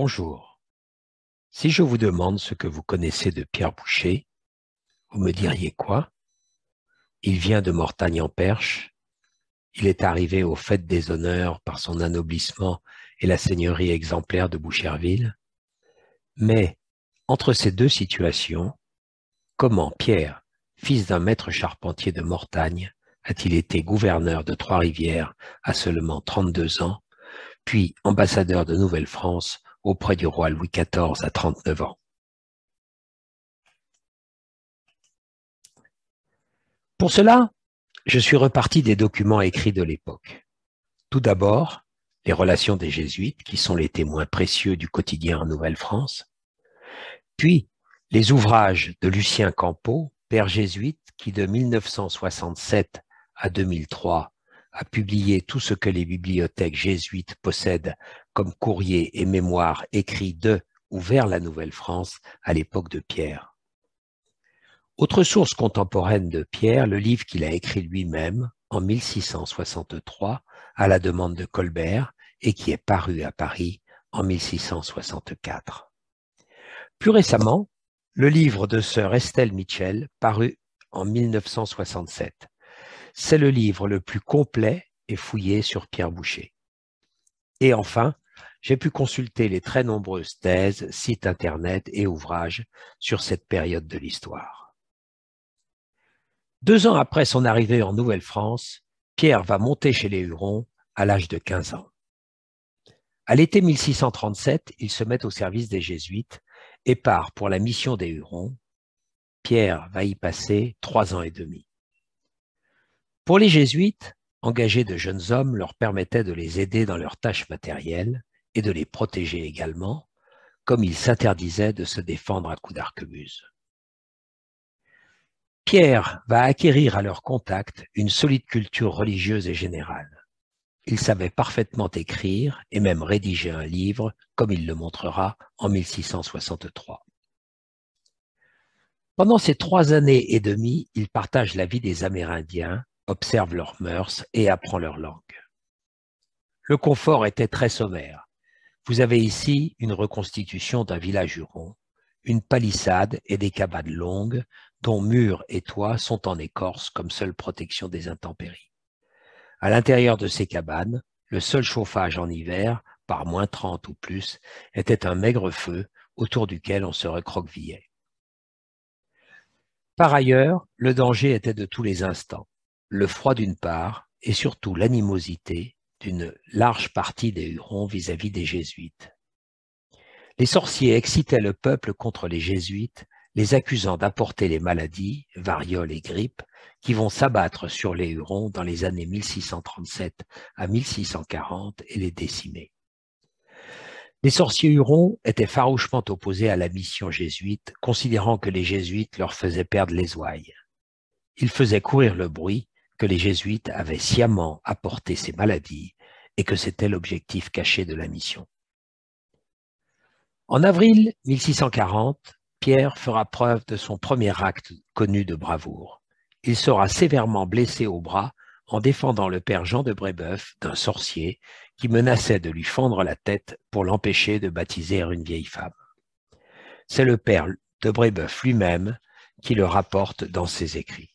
Bonjour. Si je vous demande ce que vous connaissez de Pierre Boucher, vous me diriez quoi Il vient de Mortagne-en-Perche. Il est arrivé au fait des honneurs par son anoblissement et la seigneurie exemplaire de Boucherville. Mais entre ces deux situations, comment Pierre, fils d'un maître charpentier de Mortagne, a-t-il été gouverneur de Trois-Rivières à seulement 32 ans, puis ambassadeur de Nouvelle-France auprès du roi Louis XIV à 39 ans. Pour cela, je suis reparti des documents écrits de l'époque. Tout d'abord, les relations des jésuites, qui sont les témoins précieux du quotidien en Nouvelle-France, puis les ouvrages de Lucien Campeau, père jésuite, qui de 1967 à 2003 a publié tout ce que les bibliothèques jésuites possèdent comme courrier et mémoire écrit de ou vers la Nouvelle-France à l'époque de Pierre. Autre source contemporaine de Pierre, le livre qu'il a écrit lui-même en 1663 à la demande de Colbert et qui est paru à Paris en 1664. Plus récemment, le livre de sœur Estelle Mitchell paru en 1967. C'est le livre le plus complet et fouillé sur Pierre Boucher. Et enfin, j'ai pu consulter les très nombreuses thèses, sites Internet et ouvrages sur cette période de l'histoire. Deux ans après son arrivée en Nouvelle-France, Pierre va monter chez les Hurons à l'âge de 15 ans. À l'été 1637, il se met au service des Jésuites et part pour la mission des Hurons. Pierre va y passer trois ans et demi. Pour les Jésuites, engager de jeunes hommes leur permettait de les aider dans leurs tâches matérielles, et de les protéger également, comme il s'interdisait de se défendre à coups d'arquebuse. Pierre va acquérir à leur contact une solide culture religieuse et générale. Il savait parfaitement écrire et même rédiger un livre, comme il le montrera en 1663. Pendant ces trois années et demie, il partage la vie des Amérindiens, observe leurs mœurs et apprend leur langue. Le confort était très sommaire. Vous avez ici une reconstitution d'un village huron, une palissade et des cabanes longues dont murs et toits sont en écorce comme seule protection des intempéries. À l'intérieur de ces cabanes, le seul chauffage en hiver, par moins 30 ou plus, était un maigre feu autour duquel on se recroquevillait. Par ailleurs, le danger était de tous les instants, le froid d'une part, et surtout l'animosité, d'une large partie des Hurons vis-à-vis des Jésuites. Les sorciers excitaient le peuple contre les Jésuites, les accusant d'apporter les maladies, varioles et grippe, qui vont s'abattre sur les Hurons dans les années 1637 à 1640 et les décimer. Les sorciers hurons étaient farouchement opposés à la mission jésuite, considérant que les jésuites leur faisaient perdre les ouailles. Ils faisaient courir le bruit que les jésuites avaient sciemment apporté ces maladies et que c'était l'objectif caché de la mission. En avril 1640, Pierre fera preuve de son premier acte connu de bravoure. Il sera sévèrement blessé au bras en défendant le père Jean de Brébeuf d'un sorcier qui menaçait de lui fendre la tête pour l'empêcher de baptiser une vieille femme. C'est le père de Brébeuf lui-même qui le rapporte dans ses écrits.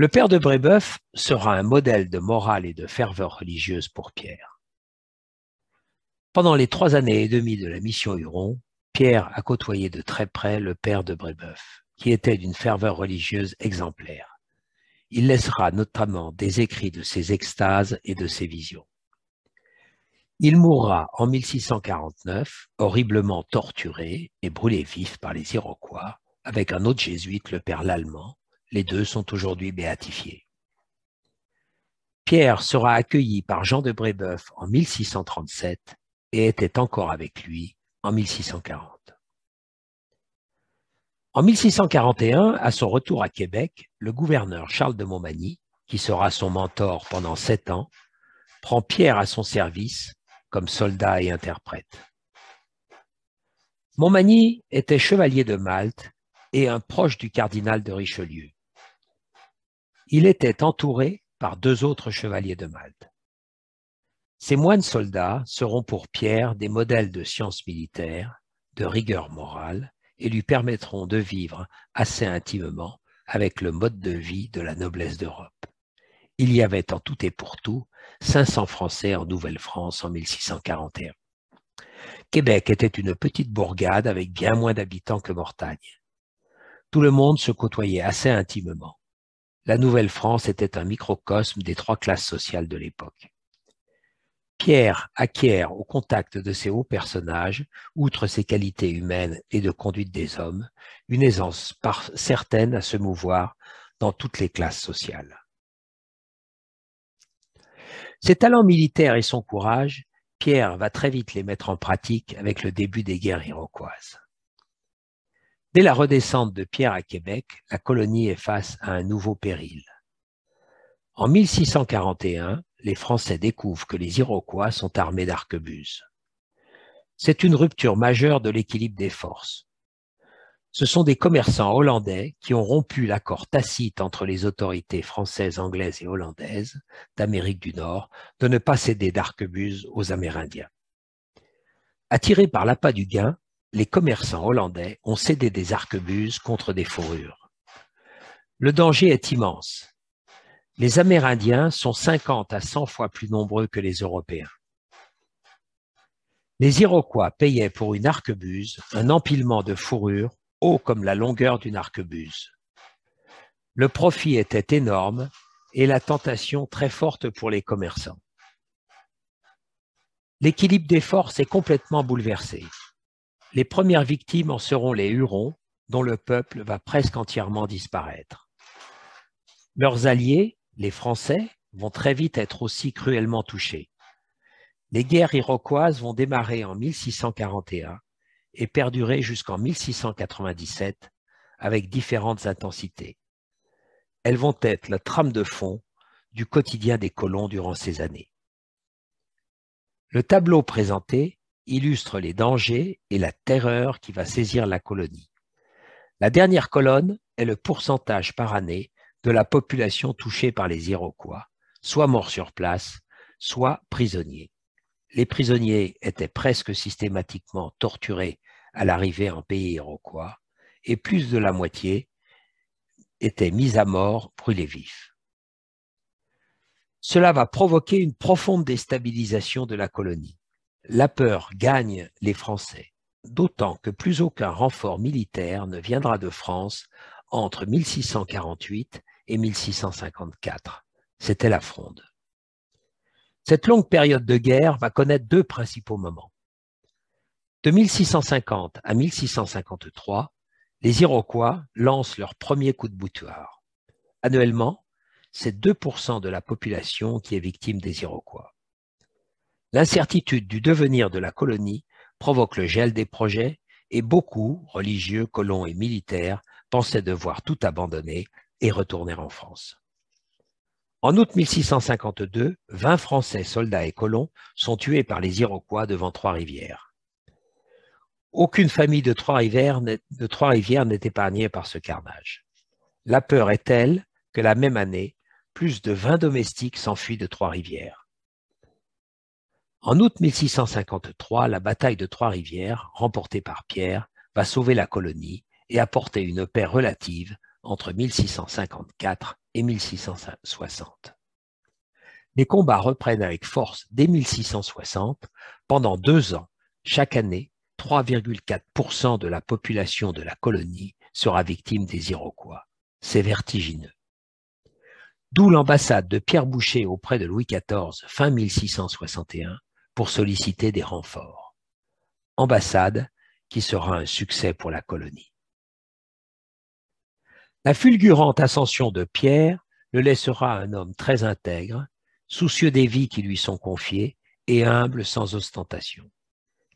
Le père de Brébeuf sera un modèle de morale et de ferveur religieuse pour Pierre. Pendant les trois années et demie de la mission Huron, Pierre a côtoyé de très près le père de Brébeuf, qui était d'une ferveur religieuse exemplaire. Il laissera notamment des écrits de ses extases et de ses visions. Il mourra en 1649, horriblement torturé et brûlé vif par les Iroquois, avec un autre jésuite, le père Lallemand, les deux sont aujourd'hui béatifiés. Pierre sera accueilli par Jean de Brébeuf en 1637 et était encore avec lui en 1640. En 1641, à son retour à Québec, le gouverneur Charles de Montmagny, qui sera son mentor pendant sept ans, prend Pierre à son service comme soldat et interprète. Montmagny était chevalier de Malte et un proche du cardinal de Richelieu il était entouré par deux autres chevaliers de Malte. Ces moines soldats seront pour Pierre des modèles de science militaire, de rigueur morale, et lui permettront de vivre assez intimement avec le mode de vie de la noblesse d'Europe. Il y avait en tout et pour tout 500 Français en Nouvelle-France en 1641. Québec était une petite bourgade avec bien moins d'habitants que Mortagne. Tout le monde se côtoyait assez intimement la Nouvelle-France était un microcosme des trois classes sociales de l'époque. Pierre acquiert au contact de ces hauts personnages, outre ses qualités humaines et de conduite des hommes, une aisance certaine à se mouvoir dans toutes les classes sociales. Ses talents militaires et son courage, Pierre va très vite les mettre en pratique avec le début des guerres iroquoises. Dès la redescente de Pierre à Québec, la colonie est face à un nouveau péril. En 1641, les Français découvrent que les Iroquois sont armés d'arquebuses. C'est une rupture majeure de l'équilibre des forces. Ce sont des commerçants hollandais qui ont rompu l'accord tacite entre les autorités françaises, anglaises et hollandaises d'Amérique du Nord de ne pas céder d'arquebuses aux Amérindiens. Attirés par l'appât du gain, les commerçants hollandais ont cédé des arquebuses contre des fourrures. Le danger est immense. Les Amérindiens sont 50 à 100 fois plus nombreux que les Européens. Les Iroquois payaient pour une arquebuse un empilement de fourrures haut comme la longueur d'une arquebuse. Le profit était énorme et la tentation très forte pour les commerçants. L'équilibre des forces est complètement bouleversé. Les premières victimes en seront les Hurons, dont le peuple va presque entièrement disparaître. Leurs alliés, les Français, vont très vite être aussi cruellement touchés. Les guerres iroquoises vont démarrer en 1641 et perdurer jusqu'en 1697 avec différentes intensités. Elles vont être la trame de fond du quotidien des colons durant ces années. Le tableau présenté illustre les dangers et la terreur qui va saisir la colonie. La dernière colonne est le pourcentage par année de la population touchée par les Iroquois, soit morts sur place, soit prisonniers. Les prisonniers étaient presque systématiquement torturés à l'arrivée en pays iroquois, et plus de la moitié étaient mis à mort, brûlés vifs. Cela va provoquer une profonde déstabilisation de la colonie. La peur gagne les Français, d'autant que plus aucun renfort militaire ne viendra de France entre 1648 et 1654. C'était la Fronde. Cette longue période de guerre va connaître deux principaux moments. De 1650 à 1653, les Iroquois lancent leur premier coup de boutoir. Annuellement, c'est 2% de la population qui est victime des Iroquois. L'incertitude du devenir de la colonie provoque le gel des projets et beaucoup, religieux, colons et militaires, pensaient devoir tout abandonner et retourner en France. En août 1652, 20 Français, soldats et colons sont tués par les Iroquois devant Trois-Rivières. Aucune famille de Trois-Rivières n'est épargnée par ce carnage. La peur est telle que la même année, plus de 20 domestiques s'enfuient de Trois-Rivières. En août 1653, la bataille de Trois-Rivières, remportée par Pierre, va sauver la colonie et apporter une paix relative entre 1654 et 1660. Les combats reprennent avec force dès 1660. Pendant deux ans, chaque année, 3,4% de la population de la colonie sera victime des Iroquois. C'est vertigineux. D'où l'ambassade de Pierre Boucher auprès de Louis XIV fin 1661 pour solliciter des renforts. Ambassade qui sera un succès pour la colonie. La fulgurante ascension de Pierre le laissera un homme très intègre, soucieux des vies qui lui sont confiées et humble sans ostentation,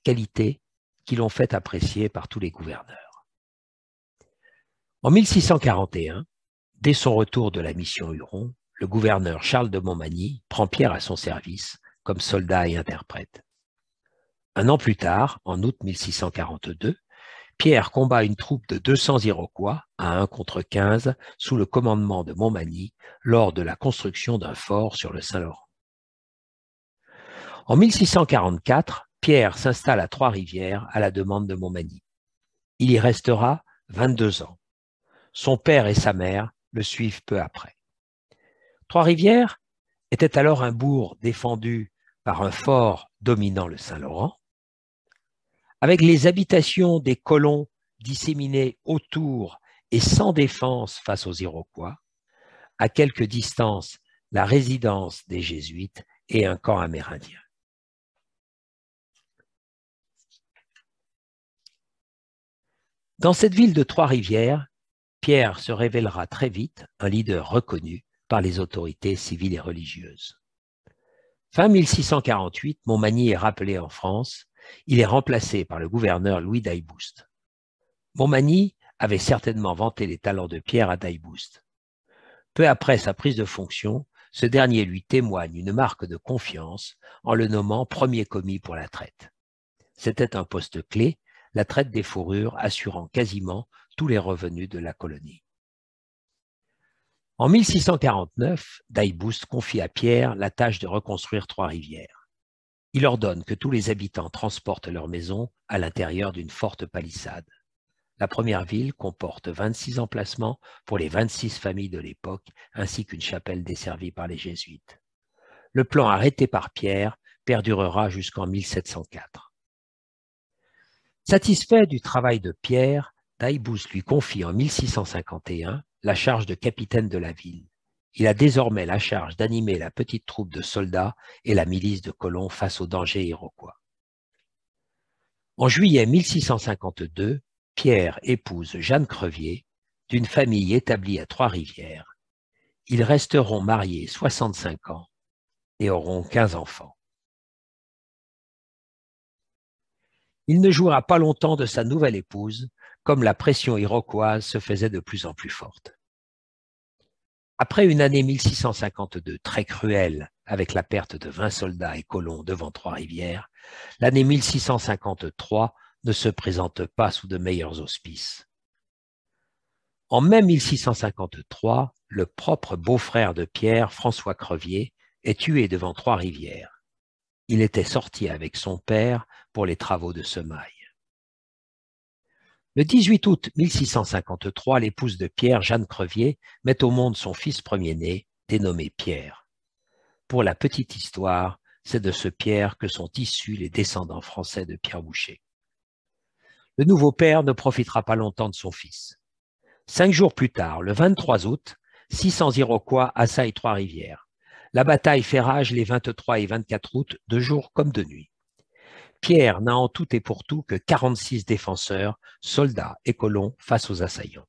qualité qui l'ont fait apprécier par tous les gouverneurs. En 1641, dès son retour de la mission Huron, le gouverneur Charles de Montmagny prend Pierre à son service comme soldat et interprète. Un an plus tard, en août 1642, Pierre combat une troupe de 200 Iroquois à 1 contre 15 sous le commandement de Montmagny lors de la construction d'un fort sur le Saint-Laurent. En 1644, Pierre s'installe à Trois-Rivières à la demande de Montmagny. Il y restera 22 ans. Son père et sa mère le suivent peu après. Trois-Rivières était alors un bourg défendu par un fort dominant le Saint-Laurent, avec les habitations des colons disséminées autour et sans défense face aux Iroquois, à quelque distance la résidence des Jésuites et un camp amérindien. Dans cette ville de Trois-Rivières, Pierre se révélera très vite un leader reconnu par les autorités civiles et religieuses. Fin 1648, Montmagny est rappelé en France. Il est remplacé par le gouverneur Louis d'Ailboust. Montmagny avait certainement vanté les talents de Pierre à d'Aibouste. Peu après sa prise de fonction, ce dernier lui témoigne une marque de confiance en le nommant premier commis pour la traite. C'était un poste clé, la traite des fourrures assurant quasiment tous les revenus de la colonie. En 1649, Daibous confie à Pierre la tâche de reconstruire Trois-Rivières. Il ordonne que tous les habitants transportent leurs maisons à l'intérieur d'une forte palissade. La première ville comporte 26 emplacements pour les 26 familles de l'époque, ainsi qu'une chapelle desservie par les jésuites. Le plan arrêté par Pierre perdurera jusqu'en 1704. Satisfait du travail de Pierre, Daibous lui confie en 1651 la charge de capitaine de la ville. Il a désormais la charge d'animer la petite troupe de soldats et la milice de colons face aux dangers iroquois. En juillet 1652, Pierre épouse Jeanne Crevier, d'une famille établie à Trois-Rivières. Ils resteront mariés 65 ans et auront 15 enfants. Il ne jouera pas longtemps de sa nouvelle épouse, comme la pression iroquoise se faisait de plus en plus forte. Après une année 1652 très cruelle, avec la perte de 20 soldats et colons devant Trois-Rivières, l'année 1653 ne se présente pas sous de meilleurs auspices. En mai 1653, le propre beau-frère de Pierre, François Crevier, est tué devant Trois-Rivières. Il était sorti avec son père pour les travaux de semaille. Le 18 août 1653, l'épouse de Pierre, Jeanne Crevier, met au monde son fils premier-né, dénommé Pierre. Pour la petite histoire, c'est de ce Pierre que sont issus les descendants français de Pierre Boucher. Le nouveau père ne profitera pas longtemps de son fils. Cinq jours plus tard, le 23 août, 600 Iroquois assaillent Trois-Rivières. La bataille fait rage les 23 et 24 août, de jour comme de nuit. Pierre n'a en tout et pour tout que 46 défenseurs, soldats et colons face aux assaillants.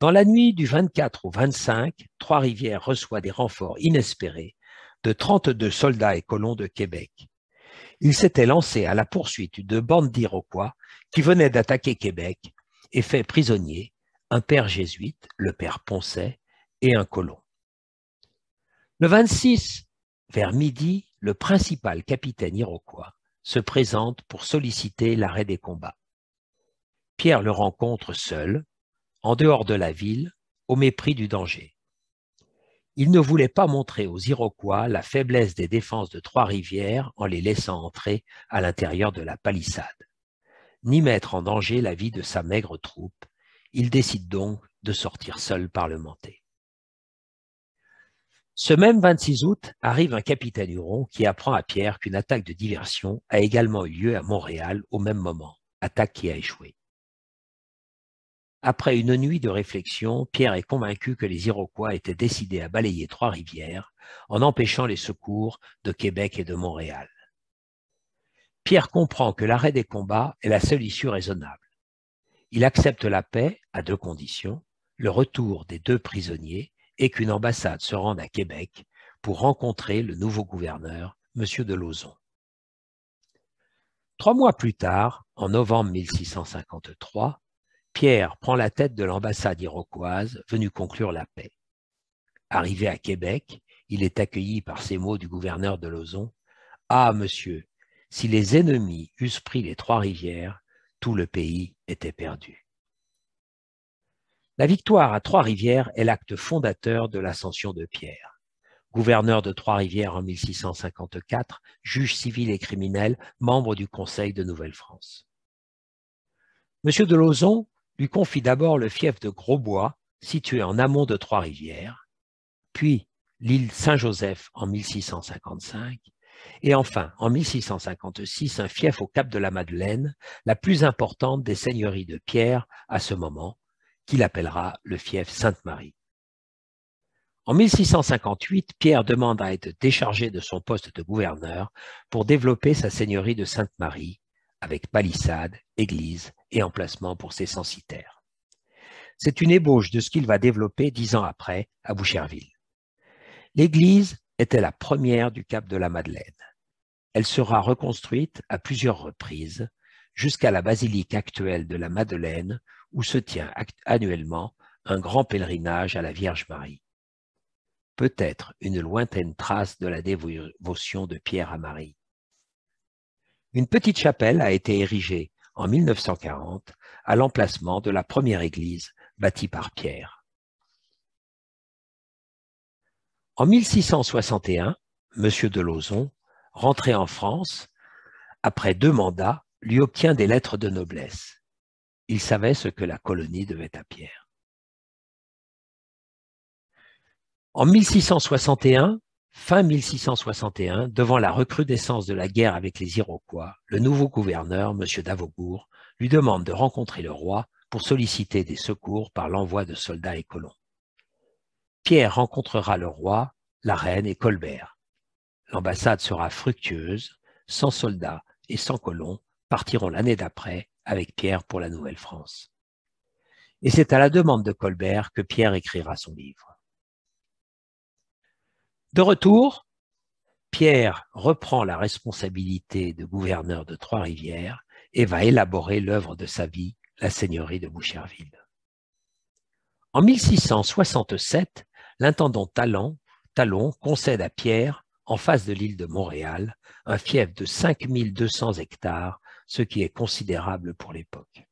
Dans la nuit du 24 au 25, Trois-Rivières reçoit des renforts inespérés de 32 soldats et colons de Québec. Ils s'étaient lancés à la poursuite de bandes d'Iroquois qui venaient d'attaquer Québec et fait prisonnier un père jésuite, le père Poncet, et un colon. Le 26, vers midi, le principal capitaine iroquois se présente pour solliciter l'arrêt des combats. Pierre le rencontre seul, en dehors de la ville, au mépris du danger. Il ne voulait pas montrer aux Iroquois la faiblesse des défenses de Trois-Rivières en les laissant entrer à l'intérieur de la palissade, ni mettre en danger la vie de sa maigre troupe. Il décide donc de sortir seul parlementé. Ce même 26 août arrive un capitaine Huron qui apprend à Pierre qu'une attaque de diversion a également eu lieu à Montréal au même moment, attaque qui a échoué. Après une nuit de réflexion, Pierre est convaincu que les Iroquois étaient décidés à balayer Trois-Rivières en empêchant les secours de Québec et de Montréal. Pierre comprend que l'arrêt des combats est la seule issue raisonnable. Il accepte la paix à deux conditions, le retour des deux prisonniers et qu'une ambassade se rende à Québec pour rencontrer le nouveau gouverneur, M. de Lauzon. Trois mois plus tard, en novembre 1653, Pierre prend la tête de l'ambassade iroquoise venue conclure la paix. Arrivé à Québec, il est accueilli par ces mots du gouverneur de Lauzon. Ah, monsieur, si les ennemis eussent pris les trois rivières, tout le pays était perdu. La victoire à Trois-Rivières est l'acte fondateur de l'ascension de Pierre. Gouverneur de Trois-Rivières en 1654, juge civil et criminel, membre du Conseil de Nouvelle-France. Monsieur de Lauzon lui confie d'abord le fief de Grosbois, situé en amont de Trois-Rivières, puis l'île Saint-Joseph en 1655, et enfin, en 1656, un fief au Cap de la Madeleine, la plus importante des seigneuries de Pierre à ce moment, qu'il appellera le fief Sainte-Marie. En 1658, Pierre demande à être déchargé de son poste de gouverneur pour développer sa seigneurie de Sainte-Marie, avec palissade, église et emplacement pour ses censitaires. C'est une ébauche de ce qu'il va développer dix ans après à Boucherville. L'église était la première du Cap de la Madeleine. Elle sera reconstruite à plusieurs reprises, jusqu'à la basilique actuelle de la Madeleine, où se tient annuellement un grand pèlerinage à la Vierge Marie. Peut-être une lointaine trace de la dévotion de Pierre à Marie. Une petite chapelle a été érigée en 1940 à l'emplacement de la première église bâtie par Pierre. En 1661, M. de Lauzon, rentré en France, après deux mandats, lui obtient des lettres de noblesse il savait ce que la colonie devait à Pierre. En 1661, fin 1661, devant la recrudescence de la guerre avec les Iroquois, le nouveau gouverneur, M. d'Avogour, lui demande de rencontrer le roi pour solliciter des secours par l'envoi de soldats et colons. Pierre rencontrera le roi, la reine et Colbert. L'ambassade sera fructueuse, sans soldats et sans colons partiront l'année d'après avec Pierre pour la Nouvelle-France. Et c'est à la demande de Colbert que Pierre écrira son livre. De retour, Pierre reprend la responsabilité de gouverneur de Trois-Rivières et va élaborer l'œuvre de sa vie, la seigneurie de Boucherville. En 1667, l'intendant Talon, Talon concède à Pierre, en face de l'île de Montréal, un fief de 5200 hectares ce qui est considérable pour l'époque.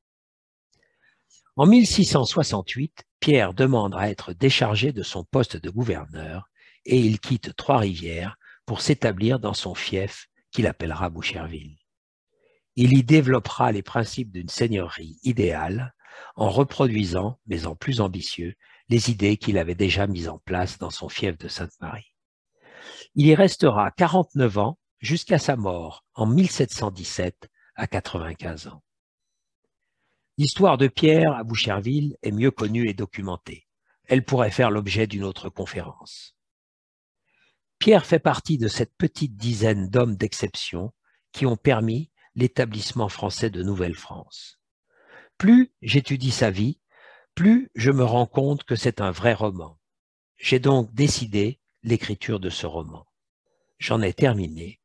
En 1668, Pierre demande à être déchargé de son poste de gouverneur et il quitte Trois-Rivières pour s'établir dans son fief qu'il appellera Boucherville. Il y développera les principes d'une seigneurie idéale en reproduisant, mais en plus ambitieux, les idées qu'il avait déjà mises en place dans son fief de Sainte-Marie. Il y restera 49 ans jusqu'à sa mort en 1717 à 95 ans. L'histoire de Pierre à Boucherville est mieux connue et documentée. Elle pourrait faire l'objet d'une autre conférence. Pierre fait partie de cette petite dizaine d'hommes d'exception qui ont permis l'établissement français de Nouvelle-France. Plus j'étudie sa vie, plus je me rends compte que c'est un vrai roman. J'ai donc décidé l'écriture de ce roman. J'en ai terminé